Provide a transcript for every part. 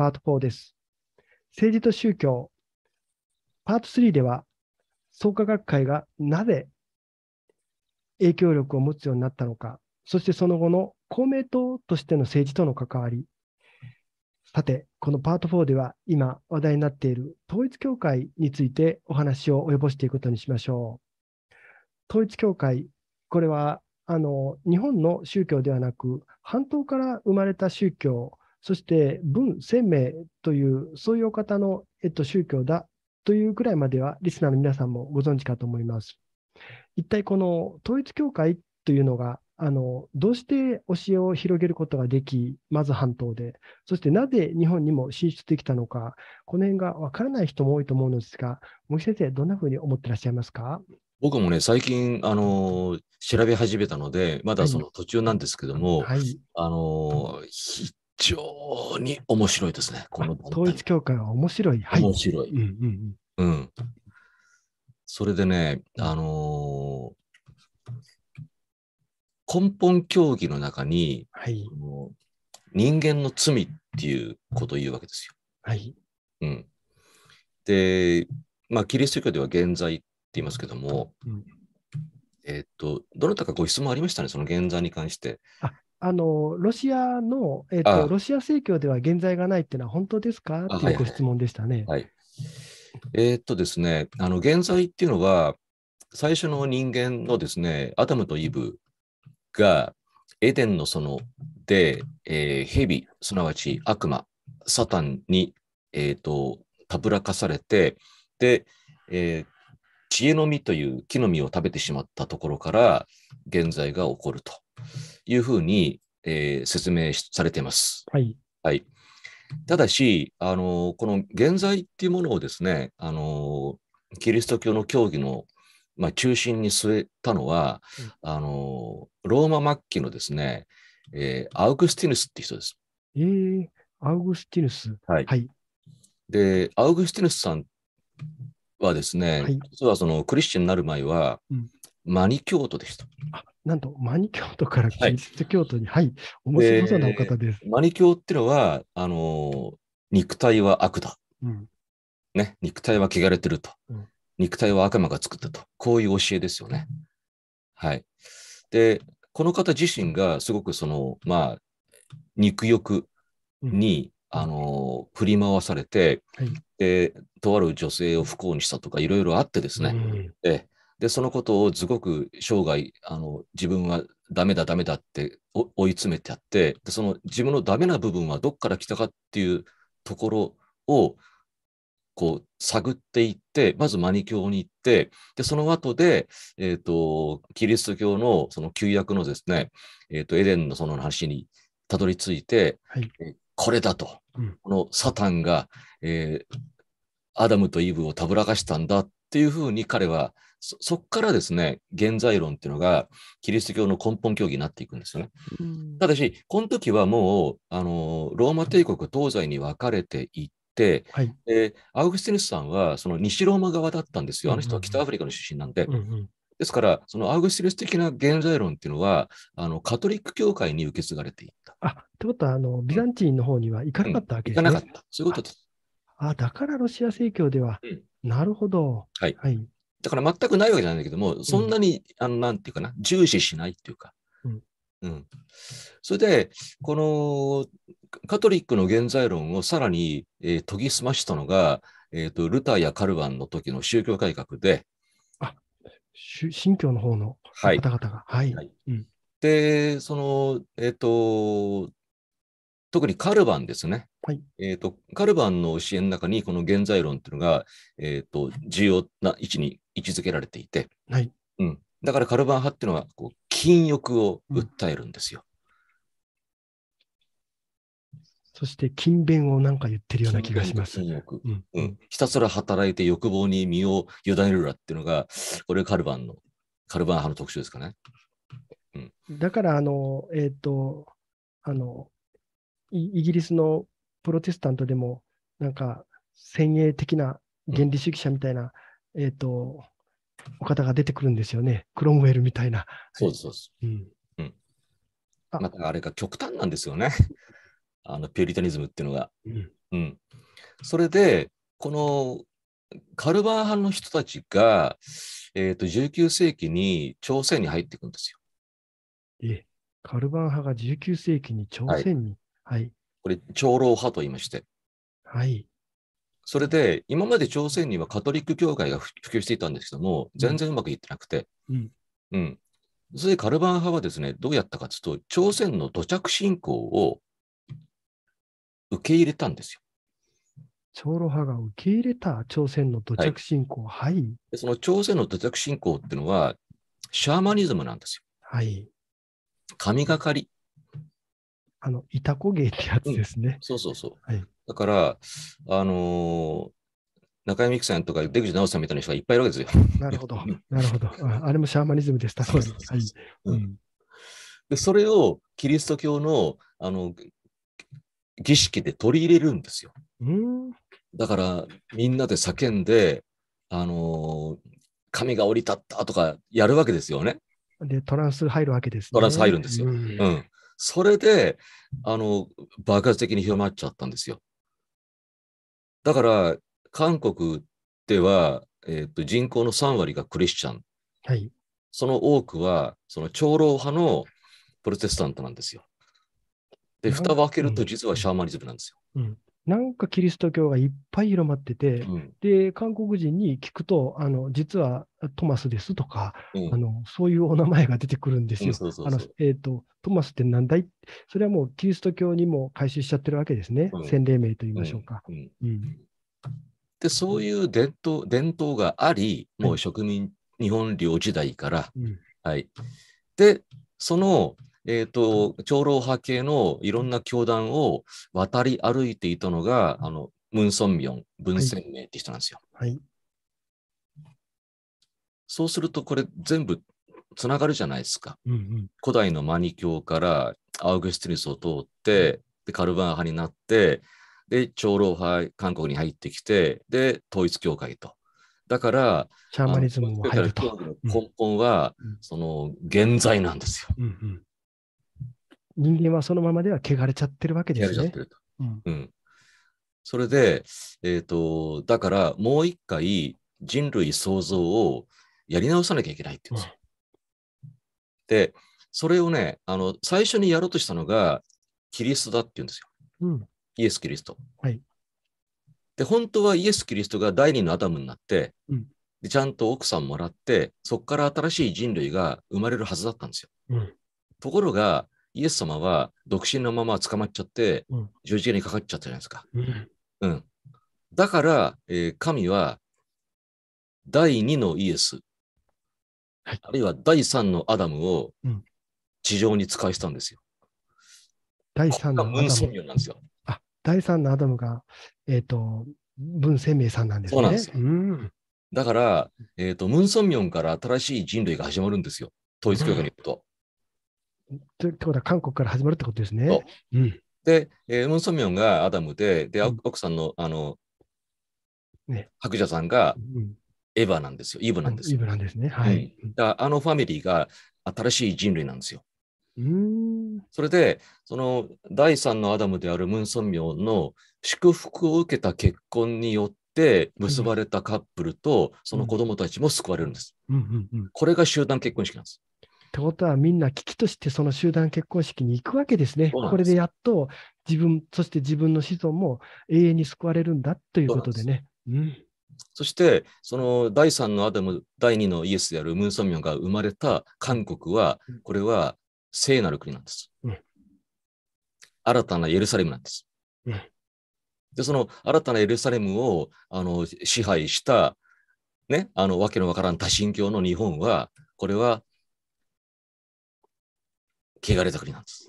パート4です。政治と宗教、パート3では、創価学会がなぜ影響力を持つようになったのか、そしてその後の公明党としての政治との関わり、さて、このパート4では今話題になっている統一教会についてお話を及ぼしていくことにしましょう。統一教会、これはあの日本の宗教ではなく、半島から生まれた宗教そして文生命というそういうお方の、えっと、宗教だというくらいまではリスナーの皆さんもご存知かと思います。一体この統一教会というのがあのどうして教えを広げることができ、まず半島で、そしてなぜ日本にも進出できたのか、この辺が分からない人も多いと思うのですが、森先生、どんなふうに思ってらっしゃいますか僕もね、最近、あのー、調べ始めたので、まだその途中なんですけども、はいはい、あのー、常に面白いですね、この統一教会は面白い。はい、面白い。うん、うんうん、それでね、あのー、根本教義の中に、はい、人間の罪っていうことを言うわけですよ。はい。うん。で、まあ、キリスト教では現在って言いますけども、うん、えっ、と、どなたかご質問ありましたね、その現在に関して。あ、あのロシアの、えーと、ロシア正教では原罪がないっていうのは本当ですかっていうご質問でしたね。はい、はい、えー、っとですね、あの現在っていうのは、最初の人間のですね、アダムとイブがエデンの園で、えー、蛇、すなわち悪魔、サタンに、えーとたぶらかされて、で、えー、知恵の実という木の実を食べてしまったところから、現在が起こると。いうふうに、えー、説明されています。はい、はい、ただしあの、この現在っていうものをですね、あのキリスト教の教義の、まあ、中心に据えたのは、うん、あのローマ末期のですね、えー、アウグスティヌスって人です。えー、アウグスティヌス。はい。はい、で、アウグスティヌスさんはですね、はい、実はそのクリスチャンになる前は、うん、マニ教徒でした。あなんと、マニ教徒からキリスト教徒に、はい、はい、面白そうなお方です。マニ教っていうのは、あの肉体は悪だ、うん、ね。肉体は汚れてると、うん、肉体は悪魔が作ったと。こういう教えですよね。うん、はい。で、この方自身がすごくその、まあ、肉欲に、あの振り回されて、はい、でとある女性を不幸にしたとかいろいろあってですね、うん、で、そのことをすごく生涯、あの自分はダメだ、ダメだって追い詰めてやってで、その自分のダメな部分はどっから来たかっていうところをこう探っていって、まずマニ教に行って、でその後で、えーと、キリスト教のその旧約のですね、えーと、とエデンのその話にたどり着いて、はい、これだと、うん、このサタンが、えー、アダムとイブをたぶらかしたんだっていうふうに彼はそそこからですね、現在論っていうのが、キリスト教の根本教義になっていくんですよね。うん、ただし、この時はもう、あの、ローマ帝国東西に分かれていて、はい、アウグスティヌスさんはその西ローマ側だったんですよ。あの人は北アフリカの出身なんで。うんですから、そのアウグスティヌス的な現在論っていうのは、あのカトリック教会に受け継がれていった。あってことはあの、ビザンチンの方には行かなかったわけですね、うん、行かなかった。そういうことです。あだからロシア正教では、うん、なるほど。はい、はいだから全くないわけじゃないんだけども、そんなに、あの、なんていうかな、重視しないっていうか。うん。それで、このカトリックの現在論をさらに、えー、研ぎ澄ましたのが、えっ、ー、と、ルターやカルァンの時の宗教改革で。あ、信教の方の方々が。はい。はい、はいうん、で、その、えっ、ー、と、特にカルバンですね。はい、えっ、と、カルバンの教えの中に、この現在論っていうのが、えっ、ー、と、重要な位置に位置づけられていて、はい。うん。だからカルバン派っていうのは、こう、禁欲を訴えるんですよ。うん、そして勤勉を何か言ってるような気がします。うん、うん、ひたすら働いて欲望に身を委ねるらっていうのが、これカルバンの、カルバン派の特徴ですかね。うん、だから、あの、えっ、ー、と、あの、イギリスのプロテスタントでも、なんか先鋭的な原理主義者みたいな、うん、えっ、ー、と、お方が出てくるんですよね。クロムウェルみたいな。そうです、そうです。うん。うん、またあれが極端なんですよね。あの、ピューリタニズムっていうのが。うん。うん、それで、このカルバー派の人たちが、えーと、と19世紀に朝鮮に入っていくんですよ。え、カルバー派が19世紀に朝鮮に、はい、はい、これ、長老派と言いまして、はい、それで、今まで朝鮮にはカトリック教会が普及していたんですけども、全然うまくいってなくて、うん、うん、それでカルバン派はですね、どうやったかというと、朝鮮の土着信仰を受け入れたんですよ。長老派が受け入れた朝鮮の土着信仰、はい、はい、その朝鮮の土着信仰っていうのは、シャーマニズムなんですよ。はい。神がかりあの、いたこ芸ってやつですね。うん、そうそうそう。はい、だから、あのー、中山美久さんとか出口直さんみたいな人がいっぱいいるわけですよ。なるほど。なるほど。あれもシャーマニズムでした。そうはい。うん、で、それをキリスト教の、あの、儀式で取り入れるんですよ。うんだからみんなで叫んで、あのー、神が降り立ったとかやるわけですよね。で、トランス入るわけです、ね、トランス入るんですよ。うん、うん、それで、あの、爆発的に広まっちゃったんですよ。だから、韓国では、えーと、と人口の3割がクリスチャン。はい、その多くは、その長老派のプロテスタントなんですよ。で、蓋を開けると実はシャーマニズムなんですよ。うんうんなんかキリスト教がいっぱい広まってて、うん、で、韓国人に聞くと、あの、実はトマスですとか、うん、あの、そういうお名前が出てくるんですよ。あの、えっ、と、トマスって何だいそれはもうキリスト教にも回収しちゃってるわけですね。うん、洗礼名と言いましょうか。で、そういう伝統、伝統があり、もう植民、日本領時代から、はい。で、その、えっ、ー、と、長老派系のいろんな教団を渡り歩いていたのが、あの、ムン・ソンミョン、文鮮明って人なんですよ。はい。そうすると、これ全部つながるじゃないですか。うんうん、古代のマニ教からアウグスティヌスを通って、でカルバン派になって、で、長老派、韓国に入ってきて、で、統一教会と。だから、シャーマニズムも入ると。根本は、うん、その、現在なんですよ。うんうん、人間はそのままでは汚れちゃってるわけですね。汚れちゃってると。うん、うん、それで、えっ、ー、と、だからもう一回人類創造をやり直さなきゃいけないって言うんですよ。うん、で、それをね、あの、最初にやろうとしたのがキリストだって言うんですよ。うん、イエス・キリスト。はい。で、本当はイエス・キリストが第二のアダムになって、うんでちゃんと奥さんもらって、そこから新しい人類が生まれるはずだったんですよ。うん、ところが、イエス様は独身のまま捕まっちゃって、十字架にかかっちゃったじゃないですか。うん、うん、だから、えー、神は第二のイエス、はい、あるいは第三のアダムを地上に使いしたんですよ。第三のアダム。ムンソンなんですよ。あ、第三のアダムが、えっ、ー、と、文鮮明さんなんですね。そうなんですよ。うん、だから、えっ、ー、と、ムンソンミョンから新しい人類が始まるんですよ。統一教会に行くと。ということは韓国から始まるってことですね。で、えー、ムン・ソミョンがアダムで、で、奥さんの、あの、ね、白蛇さんがエヴァなんですよ、イブなんですよ。イブなんですね。はい。うん、だあのファミリーが新しい人類なんですよ。うんそれで、その第三のアダムであるムン・ソンミョンの祝福を受けた結婚によって結ばれたカップルと、その子供たちも救われるんです。これが集団結婚式なんです。ってことはみんな危機としてその集団結婚式に行くわけですね。これでやっと自分、そして自分の子孫も永遠に救われるんだということでね。うん、そして、その第3のアダム、第2のイエスであるムン・ソミョンが生まれた韓国は、これは聖なる国なんです。うん、新たなエルサレムなんです。うん、で、その新たなエルサレムをあの支配した、ね、あのわけのわからん多神教の日本は、これは汚れた国なんです。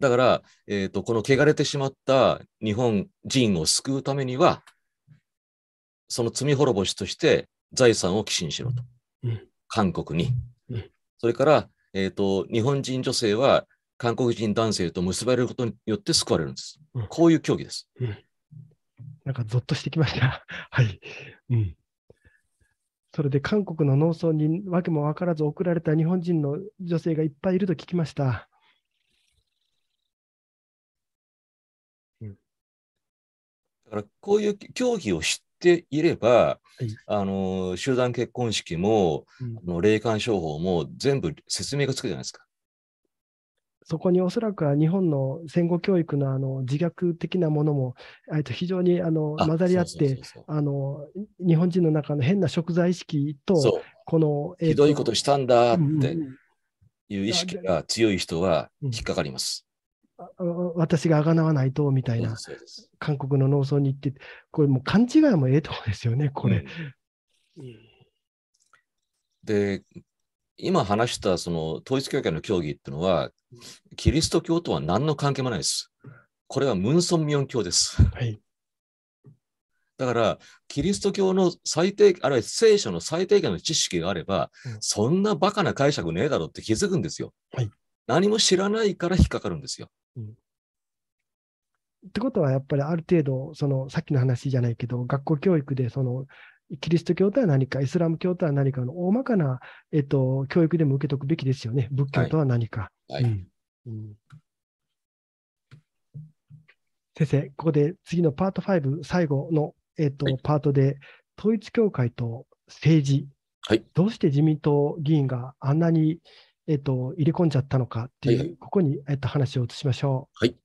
だから、えーと、この汚れてしまった日本人を救うためには、その罪滅ぼしとして財産を寄進しろと、うん、韓国に。うん、それから、えーと、日本人女性は韓国人男性と結ばれることによって救われるんです。うん、こういう競技です。なんかぞっとしてきました。はい、うん。それで韓国の農村に訳も分からず送られた日本人の女性がいっぱいいると聞きました。だからこういう教義を知っていれば、はい、あの集団結婚式も、うん、あの霊感商法も全部説明がつくじゃないですか。そこにおそらくは日本の戦後教育のあの自虐的なものもと非常にあの混ざり合って、あの日本人の中の変な食材意識と、この、ひどいことしたんだっていう意識が強い人は引っかかります。うん私があがなわないとみたいな、韓国の農村に行って、これもう勘違いもええとこですよね、これ。うん、で、今話したその統一教会の教義っていうのは、キリスト教とは何の関係もないです。これはムンソンミョン教です。はい、だから、キリスト教の最低、あるいは聖書の最低限の知識があれば、うん、そんなバカな解釈ねえだろって気づくんですよ。はい、何も知らないから引っかかるんですよ。うんってことはやっぱりある程度、そのさっきの話じゃないけど、学校教育でそのキリスト教とは何か、イスラム教とは何かの大まかな、えっと、教育でも受けとくべきですよね。仏教とは何か。はい、うん先生、ここで次のパート5、最後の、えーと、はい、パートで、統一教会と政治、はい、どうして自民党議員があんなに、えーと、入れ込んじゃったのかっていう、はいはい、ここに、えーと、と話を移しましょう。はい